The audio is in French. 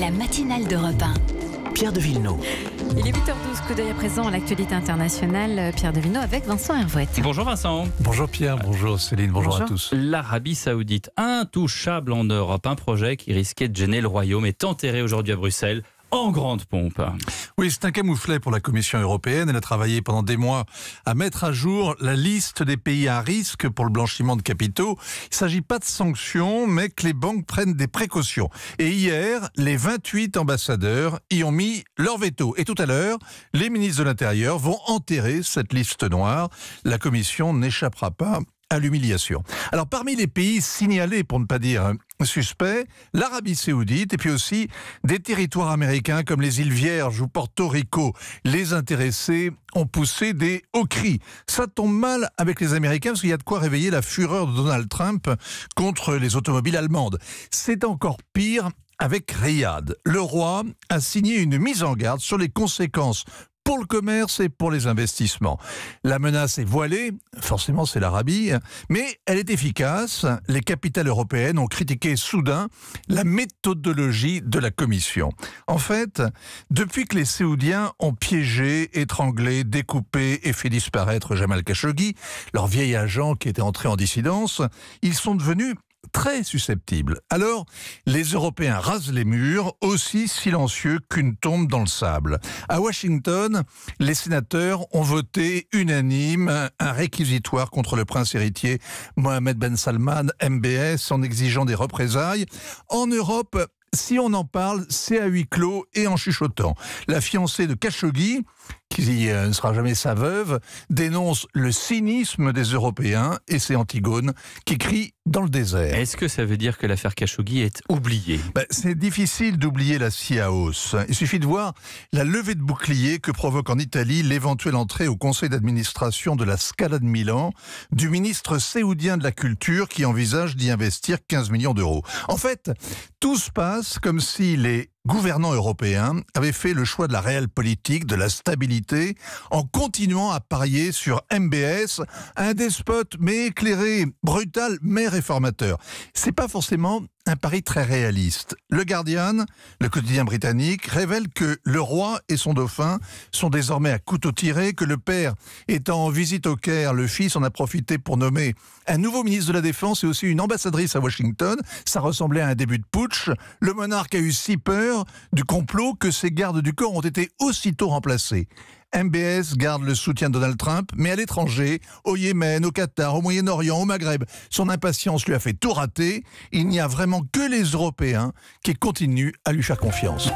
La matinale d'Europe 1. Pierre de Villeneuve. Il est 8h12, coup d'œil à présent à l'actualité internationale. Pierre de avec Vincent Hervouet. Bonjour Vincent. Bonjour Pierre, bonjour Céline, bonjour, bonjour. à tous. L'Arabie Saoudite, intouchable en Europe, un projet qui risquait de gêner le royaume, est enterré aujourd'hui à Bruxelles en grande pompe. Oui, c'est un camouflet pour la Commission européenne. Elle a travaillé pendant des mois à mettre à jour la liste des pays à risque pour le blanchiment de capitaux. Il ne s'agit pas de sanctions, mais que les banques prennent des précautions. Et hier, les 28 ambassadeurs y ont mis leur veto. Et tout à l'heure, les ministres de l'Intérieur vont enterrer cette liste noire. La Commission n'échappera pas à l'humiliation. Alors parmi les pays signalés, pour ne pas dire suspects, l'Arabie saoudite et puis aussi des territoires américains comme les îles Vierges ou Porto Rico. Les intéressés ont poussé des hauts cris. Ça tombe mal avec les Américains parce qu'il y a de quoi réveiller la fureur de Donald Trump contre les automobiles allemandes. C'est encore pire avec Riyad. Le roi a signé une mise en garde sur les conséquences pour le commerce et pour les investissements. La menace est voilée, forcément c'est l'Arabie, mais elle est efficace. Les capitales européennes ont critiqué soudain la méthodologie de la Commission. En fait, depuis que les Séoudiens ont piégé, étranglé, découpé et fait disparaître Jamal Khashoggi, leur vieil agent qui était entré en dissidence, ils sont devenus très susceptible. Alors, les Européens rasent les murs, aussi silencieux qu'une tombe dans le sable. À Washington, les sénateurs ont voté unanime un, réquisitoire contre le prince héritier Mohamed Ben Salman, MBS, en exigeant des représailles. En Europe, si on en parle, c'est à huis clos et en chuchotant. La fiancée de Khashoggi, qui euh, ne sera jamais sa veuve, dénonce le cynisme des Européens et c'est Antigone qui crie dans le désert. Est-ce que ça veut dire que l'affaire Khashoggi est oubliée ben, C'est difficile d'oublier la CIAOS. Il suffit de voir la levée de bouclier que provoque en Italie l'éventuelle entrée au conseil d'administration de la Scala de Milan du ministre séoudien de la Culture qui envisage d'y investir 15 millions d'euros. En fait, tout se passe comme si les gouvernants européens avaient fait le choix de la réelle politique, de la stabilité, en continuant à parier sur MBS, un despote mais éclairé, brutal mais formateur. C'est pas forcément un pari très réaliste. Le Guardian, le quotidien britannique, révèle que le roi et son dauphin sont désormais à couteau tiré, que le père étant en visite au Caire, le fils en a profité pour nommer un nouveau ministre de la Défense et aussi une ambassadrice à Washington. Ça ressemblait à un début de putsch. Le monarque a eu si peur du complot que ses gardes du corps ont été aussitôt remplacés. MBS garde le soutien de Donald Trump, mais à l'étranger, au Yémen, au Qatar, au Moyen-Orient, au Maghreb, son impatience lui a fait tout rater. Il n'y a vraiment que les Européens qui continuent à lui faire confiance.